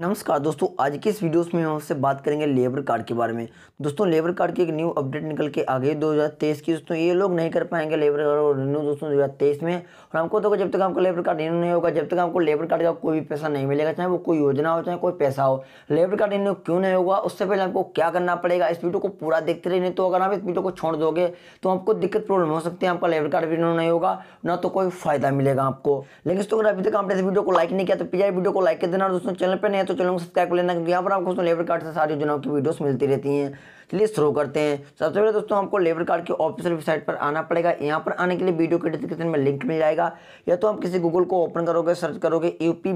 नमस्कार दोस्तों आज की इस वीडियोस में हम आपसे बात करेंगे लेबर कार्ड के बारे में दोस्तों लेबर कार्ड की एक न्यू अपडेट निकल के आ गई 2023 की दोस्तों ये लोग नहीं कर पाएंगे लेबर कार्ड और रिन्यू दोस्तों 2023 में और हमको तो जब तक आपको लेबर कार्ड रिन्यू नहीं होगा जब तक आपको लेबर कार्ड का कोई भी पैसा नहीं मिलेगा चाहे वो कोई योजना हो चाहे कोई पैसा हो लेबर कार्ड रिन्यू क्यों नहीं होगा उससे पहले आपको क्या करना पड़ेगा इस वीडियो को पूरा देखते रहने तो अगर आप इस वीडियो को छोड़ दोगे तो आपको दिक्कत प्रॉब्लम हो सकती है आपका लेबर कार्ड रिन्यू नहीं होगा ना तो कोई फायदा मिलेगा आपको लेकिन दोस्तों अगर अभी तक आपने इस वीडियो को लाइक नहीं किया तो प्लीज़ वीडियो को लाइक कर देना दोस्तों चैनल पर नहीं तो चैनल को सब्सक्राइब कर लेना क्योंकि यहाँ पर आपको दोस्तों लेबर कार्ड से सारी योजनाओं की वीडियोस मिलती रहती हैं चलिए शुरू करते हैं सबसे पहले दोस्तों आपको लेबर कार्ड की ऑफिशियल वेबसाइट पर आना पड़ेगा यहाँ पर आने के लिए वीडियो के डिस्क्रिप्शन में लिंक मिल जाएगा या तो आप किसी गूगल को ओपन करोगे सर्च करोगे यू पी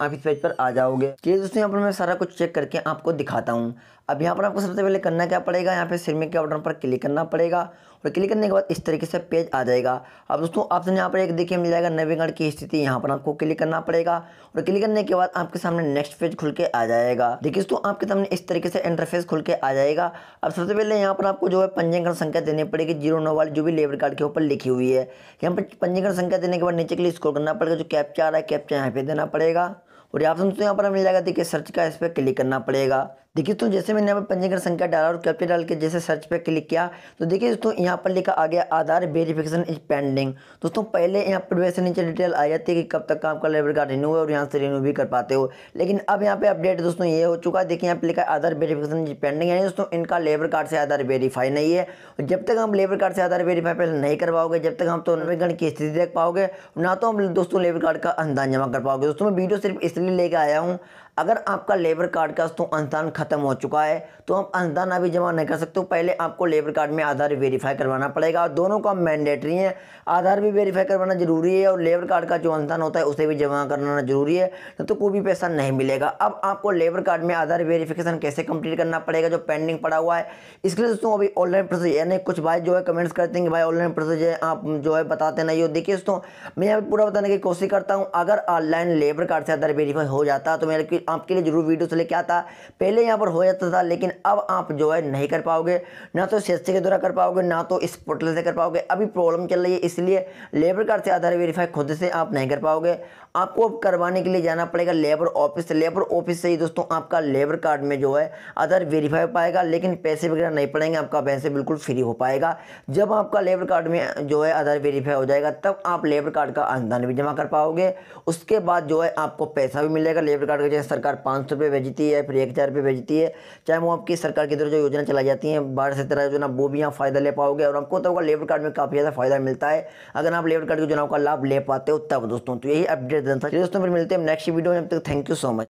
ऑफिस पेज पर आ जाओगे चलिए दोस्तों यहाँ पर मैं सारा कुछ चेक करके आपको दिखाता हूँ अब यहाँ पर आपको सबसे पहले करना क्या पड़ेगा यहाँ पे सिरमिक के बटन पर क्लिक करना पड़ेगा और क्लिक करने के बाद इस तरीके से पेज आ जाएगा अब दोस्तों आपसे यहाँ पर एक देखिए मिल जाएगा नवीकरण की स्थिति यहाँ पर आपको क्लिक करना पड़ेगा और क्लिक करने के बाद आपके सामने नेक्स्ट पेज खुल के आ जाएगा देखिए दोस्तों आपके सामने इस तरीके से इंटरफेस खुल के आ जाएगा अब सबसे पहले यहाँ पर आपको जो है पंजीकरण संख्या देनी पड़ेगी जीरो नौ वाली जो भी लेबर कार्ड के ऊपर लिखी हुई है यहाँ पर पंजीकरण संख्या देने के बाद नीचे के लिए स्कोर करना पड़ेगा जो कैप्चा आ रहा है कैप्चा यहाँ पे देना पड़ेगा और आप दोस्तों यहाँ पर मिल जाएगा देखिए सर्च का इस पर क्लिक करना पड़ेगा देखिए तो जैसे मैंने यहाँ पर पंजीकरण संख्या डाला और कैप्चर डाल के जैसे सर्च पे क्लिक किया तो देखिए दोस्तों यहाँ पर लिखा आ गया आधार वेरिफिकेशन इज पेंडिंग दोस्तों पहले यहाँ पर वैसे नीचे डिटेल आ जाती है कि कब तक आपका लेबर कार्ड रिन्यू है और यहाँ से रिन्यू भी कर पाते हो लेकिन अब यहाँ पे अपडेट दोस्तों ये हो चुका है देखिए यहाँ पे लिखा आधार वेरीफिकेशन इज पेंडिंग यानी दोस्तों इनका लेबर कार्ड से आधार वेरीफाई नहीं है और जब तक हम लेबर कार्ड से आधार वेरीफाई पहले नहीं करवाओगे जब तक हम तो नवीकरण की स्थिति देख पाओगे ना तो हम दोस्तों लेबर कार्ड का अनुदान जमा कर पाओगे दोस्तों वीडियो सिर्फ इस इसलिए लेके आया हूँ अगर आपका लेबर कार्ड का तो अंशदान ख़त्म हो चुका है तो आप अंशदान अभी जमा नहीं कर सकते पहले आपको लेबर कार्ड में आधार वेरीफाई करवाना पड़ेगा और दोनों का मैंडेटरी है आधार भी वेरीफाई करवाना ज़रूरी है और लेबर कार्ड का जो अंशदान होता है उसे भी जमा करवाना ज़रूरी है न तो कोई भी पैसा नहीं मिलेगा अब आपको लेबर कार्ड में आधार वेरीफिकेशन कैसे कंप्लीट करना पड़ेगा जो पेंडिंग पड़ा हुआ है इसके लिए दोस्तों अभी ऑनलाइन प्रोसेस यानी कुछ भाई जो है कमेंट्स करते हैं कि भाई ऑनलाइन प्रोसेस है आप जो है बताते नहीं हो देखिए दोस्तों मैं यहाँ पूरा बताने की कोशिश करता हूँ अगर ऑनलाइन लेबर कार्ड से आधार वेरीफाई हो जाता तो मेरे आपके लिए जरूर वीडियो वीडियोस लेके आता पहले यहाँ पर हो जाता था लेकिन अब आप जो है नहीं कर पाओगे ना तो सी के द्वारा कर पाओगे ना तो इस पोर्टल से कर पाओगे अभी प्रॉब्लम चल रही है इसलिए लेबर कार्ड से आधार वेरीफाई खुद से आप नहीं कर पाओगे आपको अब करवाने के लिए जाना पड़ेगा लेबर ऑफिस लेबर ऑफिस से ही दोस्तों आपका लेबर कार्ड में जो है आधार वेरीफाई पाएगा लेकिन पैसे वगैरह नहीं पड़ेंगे आपका पैसे बिल्कुल फ्री हो पाएगा जब आपका लेबर कार्ड में जो है आधार वेरीफाई हो जाएगा तब आप लेबर कार्ड का अनुदान भी जमा कर पाओगे उसके बाद जो है आपको पैसा भी मिलेगा लेबर कार्ड का जैसे सरकार पाँच सौ रुपये भेजती है फिर एक हज़ार रुपये भेजती है चाहे वो आपकी सरकार की तरफ जो योजना चलाई जाती है बाढ़ से तरह योजना वो भी यहाँ फ़ायदा ले पाओगे और आपको तो लेबर कार्ड में काफ़ी ज़्यादा फ़ायदा मिलता है अगर आप लेबर कार्ड के जो ना लाभ ले पाते हो तब दोस्तों तो यही अपडेट देना था दोस्तों फिर मिलते हैं नेक्स्ट वीडियो में तक थैंक यू सो मच